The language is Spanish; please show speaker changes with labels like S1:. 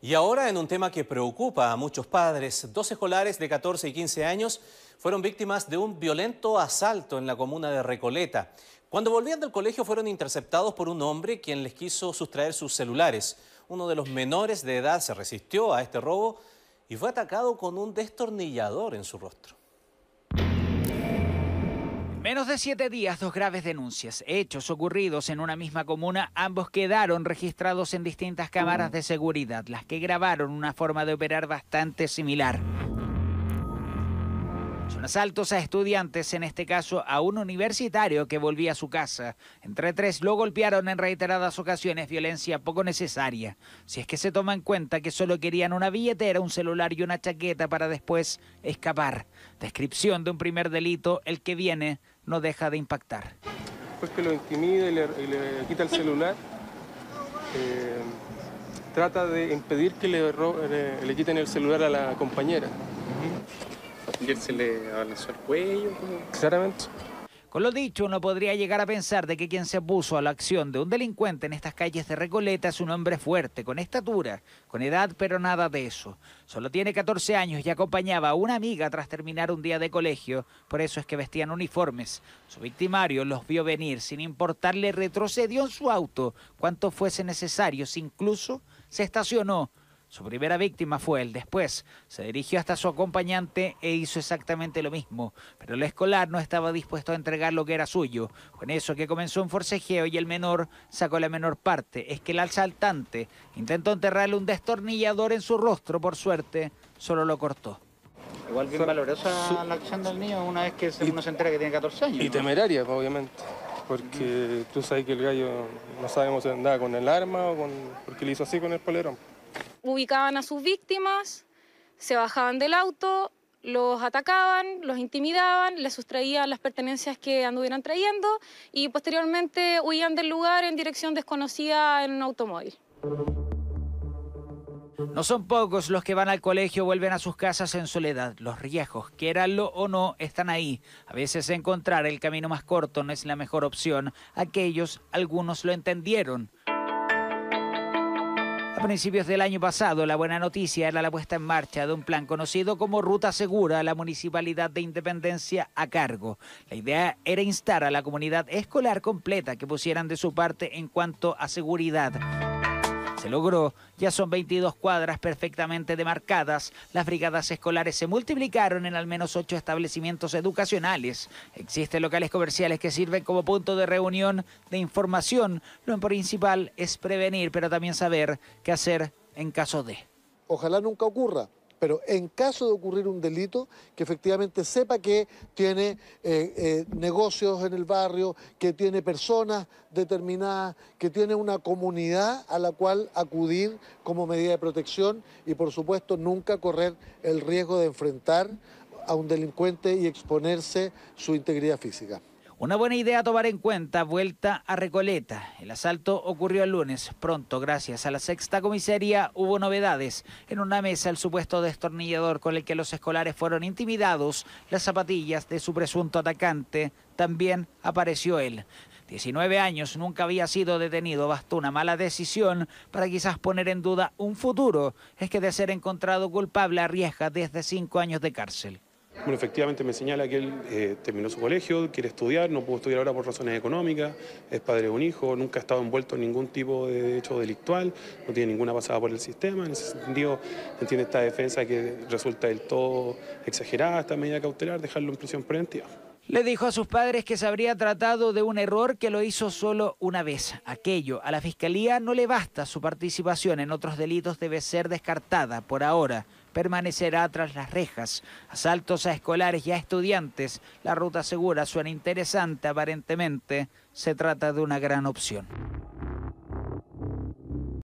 S1: Y ahora en un tema que preocupa a muchos padres, dos escolares de 14 y 15 años fueron víctimas de un violento asalto en la comuna de Recoleta. Cuando volvían del colegio fueron interceptados por un hombre quien les quiso sustraer sus celulares. Uno de los menores de edad se resistió a este robo y fue atacado con un destornillador en su rostro menos de siete días, dos graves denuncias, hechos ocurridos en una misma comuna, ambos quedaron registrados en distintas cámaras mm. de seguridad, las que grabaron una forma de operar bastante similar. Son asaltos a estudiantes, en este caso a un universitario que volvía a su casa. Entre tres lo golpearon en reiteradas ocasiones, violencia poco necesaria, si es que se toma en cuenta que solo querían una billetera, un celular y una chaqueta para después escapar. Descripción de un primer delito, el que viene no deja de impactar. Después pues que lo intimida y le, quita el celular, eh, trata de impedir que le, quiten el celular a la compañera. Y él se le abalanzó el cuello. Claramente. Con lo dicho, uno podría llegar a pensar de que quien se puso a la acción de un delincuente en estas calles de Recoleta es un hombre fuerte, con estatura, con edad, pero nada de eso. Solo tiene 14 años y acompañaba a una amiga tras terminar un día de colegio, por eso es que vestían uniformes. Su victimario los vio venir, sin importarle retrocedió en su auto cuanto fuese necesario, si incluso se estacionó su primera víctima fue él. Después se dirigió hasta su acompañante e hizo exactamente lo mismo, pero el escolar no estaba dispuesto a entregar lo que era suyo. Con eso que comenzó un forcejeo y el menor sacó la menor parte. Es que el asaltante intentó enterrarle un destornillador en su rostro, por suerte, solo lo cortó. Igual bien valorosa la acción del niño una vez que uno se entera que tiene 14 años. Y temeraria, pues, obviamente porque tú sabes que el gallo no sabemos si con el arma o con, porque le hizo así con el polerón ubicaban a sus víctimas, se bajaban del auto, los atacaban, los intimidaban, les sustraían las pertenencias que anduvieran trayendo y posteriormente huían del lugar en dirección desconocida en un automóvil. No son pocos los que van al colegio, vuelven a sus casas en soledad. Los riesgos, quieranlo o no, están ahí. A veces encontrar el camino más corto no es la mejor opción. Aquellos, algunos lo entendieron. A principios del año pasado, la buena noticia era la puesta en marcha de un plan conocido como Ruta Segura a la Municipalidad de Independencia a cargo. La idea era instar a la comunidad escolar completa que pusieran de su parte en cuanto a seguridad logró. Ya son 22 cuadras perfectamente demarcadas. Las brigadas escolares se multiplicaron en al menos ocho establecimientos educacionales. Existen locales comerciales que sirven como punto de reunión de información. Lo principal es prevenir, pero también saber qué hacer en caso de. Ojalá nunca ocurra pero en caso de ocurrir un delito, que efectivamente sepa que tiene eh, eh, negocios en el barrio, que tiene personas determinadas, que tiene una comunidad a la cual acudir como medida de protección y por supuesto nunca correr el riesgo de enfrentar a un delincuente y exponerse su integridad física. Una buena idea a tomar en cuenta, vuelta a Recoleta. El asalto ocurrió el lunes. Pronto, gracias a la sexta comisaría, hubo novedades. En una mesa, el supuesto destornillador con el que los escolares fueron intimidados, las zapatillas de su presunto atacante, también apareció él. 19 años, nunca había sido detenido. Bastó una mala decisión para quizás poner en duda un futuro. Es que de ser encontrado culpable arriesga desde cinco años de cárcel. Bueno, efectivamente me señala que él eh, terminó su colegio, quiere estudiar, no pudo estudiar ahora por razones económicas, es padre de un hijo, nunca ha estado envuelto en ningún tipo de hecho delictual, no tiene ninguna pasada por el sistema. En ese sentido, entiende esta defensa que resulta del todo exagerada, esta medida cautelar, dejarlo en prisión preventiva. Le dijo a sus padres que se habría tratado de un error que lo hizo solo una vez. Aquello a la fiscalía no le basta. Su participación en otros delitos debe ser descartada por ahora permanecerá tras las rejas. Asaltos a escolares y a estudiantes. La ruta segura suena interesante aparentemente. Se trata de una gran opción.